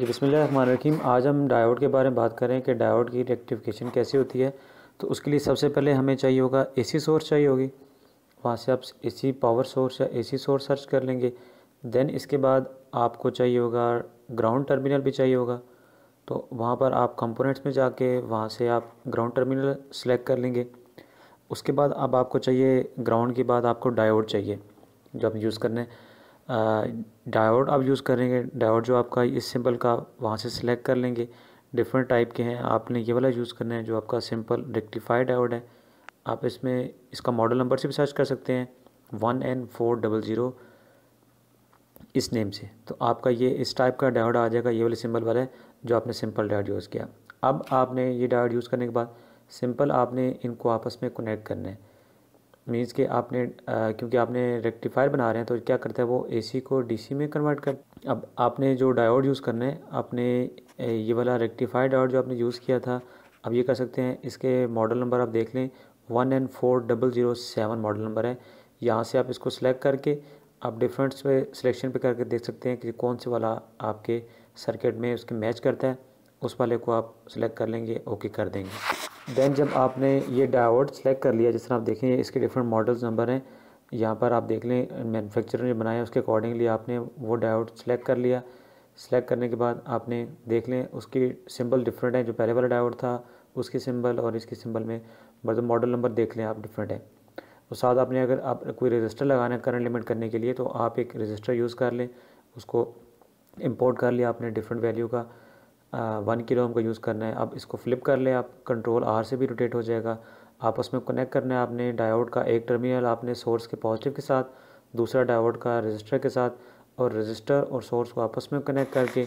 जी बसमीम आज हम डायोड के बारे में बात करें कि डायोड की रेक्टिफिकेशन कैसे होती है तो उसके लिए सबसे पहले हमें चाहिए होगा एसी सोर्स चाहिए होगी वहाँ से आप एसी पावर सोर्स या एसी सोर्स सर्च कर लेंगे देन इसके बाद आपको चाहिए होगा ग्राउंड टर्मिनल भी चाहिए होगा तो वहाँ पर आप कंपोनेंट्स में जाके वहाँ से आप ग्राउंड टर्मिनल सेलेक्ट कर लेंगे उसके बाद अब आपको चाहिए ग्राउंड के बाद आपको डायोड चाहिए जो आप यूज़ करने डायोड आप यूज़ करेंगे डायोड जो आपका इस सिंपल का वहाँ से सिलेक्ट कर लेंगे डिफरेंट टाइप के हैं आपने ये वाला यूज़ करना है जो आपका सिंपल रेक्टिफाइड डायोड है आप इसमें इसका मॉडल नंबर से भी सर्च कर सकते हैं one N four double zero इस नेम से तो आपका ये इस टाइप का डायोड आ जाएगा ये वाले सिंपल वाला है जो आपने सिंपल डायोड यूज़ किया अब आपने ये डायोड यूज़ करने के बाद सिंपल आपने इनको आपस में कनेक्ट करना है मीन्स कि आपने आ, क्योंकि आपने रेक्टिफायर बना रहे हैं तो क्या करता है वो एसी को डीसी में कन्वर्ट कर अब आपने जो डायोड यूज़ करना है आपने ये वाला रेक्टिफायर डायोड जो आपने यूज़ किया था अब ये कर सकते हैं इसके मॉडल नंबर आप देख लें one N four double zero seven model number है यहाँ से आप इसको सिलेक्ट करके आप डिफरेंट पे सिलेक्शन पे करके देख सकते हैं कि कौन से वाला आपके सर्किट में उसके मैच करता है उस वाले को आप सिलेक्ट कर लेंगे ओके कर देंगे दैन जब आपने ये डायोड सेलेक्ट कर लिया जिस तरह आप देखें इसके डिफरेंट मॉडल्स नंबर हैं यहाँ पर आप देख लें मैनुफेक्चर ने बनाया उसके अकॉर्डिंगली आपने वो डायोड सेलेक्ट कर लिया सेलेक्ट करने के बाद आपने देख लें उसकी सिंबल डिफरेंट है जो पहले वाला डायोड था उसके सिंबल और इसके सिंबल में मतलब मॉडल नंबर देख लें आप डिफरेंट है और साथ आपने अगर आप कोई रजिस्टर लगाना है करंट लिमिट करने के लिए तो आप एक रजिस्टर यूज़ कर लें उसको इम्पोर्ट कर लिया आपने डिफरेंट वैल्यू का वन किलो हमको यूज़ करना है अब इसको फ्लिप कर ले आप कंट्रोल आर से भी रोटेट हो जाएगा आपस में कनेक्ट करना है आपने डायोड का एक टर्मिनल आपने सोर्स के पॉजिटिव के साथ दूसरा डायोड का रजिस्टर के साथ और रजिस्टर और सोर्स को आपस में कनेक्ट करके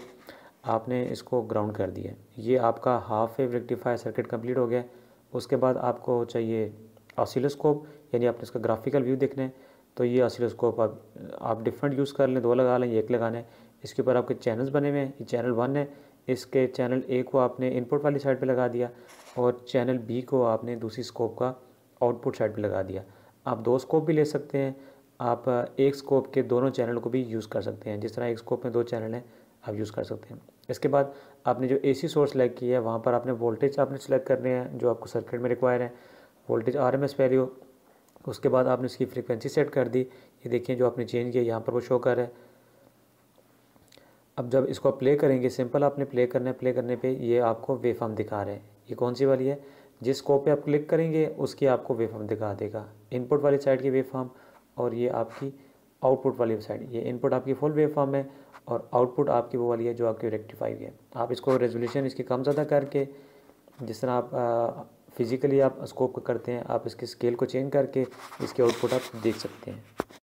आपने इसको ग्राउंड कर दिया ये आपका half wave rectifier circuit complete हो गया उसके बाद आपको चाहिए ऑसिलोस्कोप यानी आपने इसका ग्राफिकल व्यू देखना है तो ये ऑसिलोस्कोप आप आप डिफरेंट यूज़ कर लें दो लगा लें एक लगाना है इसके ऊपर आपके चैनल्स बने हुए हैं ये चैनल वन है इसके चैनल ए को आपने इनपुट वाली साइड पे लगा दिया और चैनल बी को आपने दूसरी स्कोप का आउटपुट साइड पे लगा दिया आप दो स्कोप भी ले सकते हैं आप एक स्कोप के दोनों चैनल को भी यूज़ कर सकते हैं जिस तरह एक स्कोप में दो चैनल हैं आप यूज़ कर सकते हैं इसके बाद आपने जो सी सोर्स सेलेक्ट किया है वहाँ पर आपने वोल्टेज आपने सेलेक्ट करने हैं जो आपको सर्किट में रिक्वायर है voltage R M S value उसके बाद आपने उसकी फ्रीक्वेंसी सेट कर दी ये देखिए जो आपने चेंज किया यहाँ पर वो शो कर रहा है अब जब इसको प्ले करेंगे सिंपल आपने प्ले करने प्ले करने पे ये आपको वेफॉर्म दिखा रहे हैं ये कौन सी वाली है जिस कोप पे आप क्लिक करेंगे उसकी आपको वेफॉर्म दिखा देगा इनपुट वाली साइड की वेफॉर्म और ये आपकी आउटपुट वाली साइड ये इनपुट आपकी फुल वेवफॉर्म है और आउटपुट आपकी वो वाली है जो आपकी रेक्टिफाई है आप इसको रेजोल्यूशन इसकी कम ज़्यादा करके जिस तरह आप आ, फिज़िकली आप स्कोप करते हैं आप इसके स्केल को चेंज करके इसके आउटपुट आप देख सकते हैं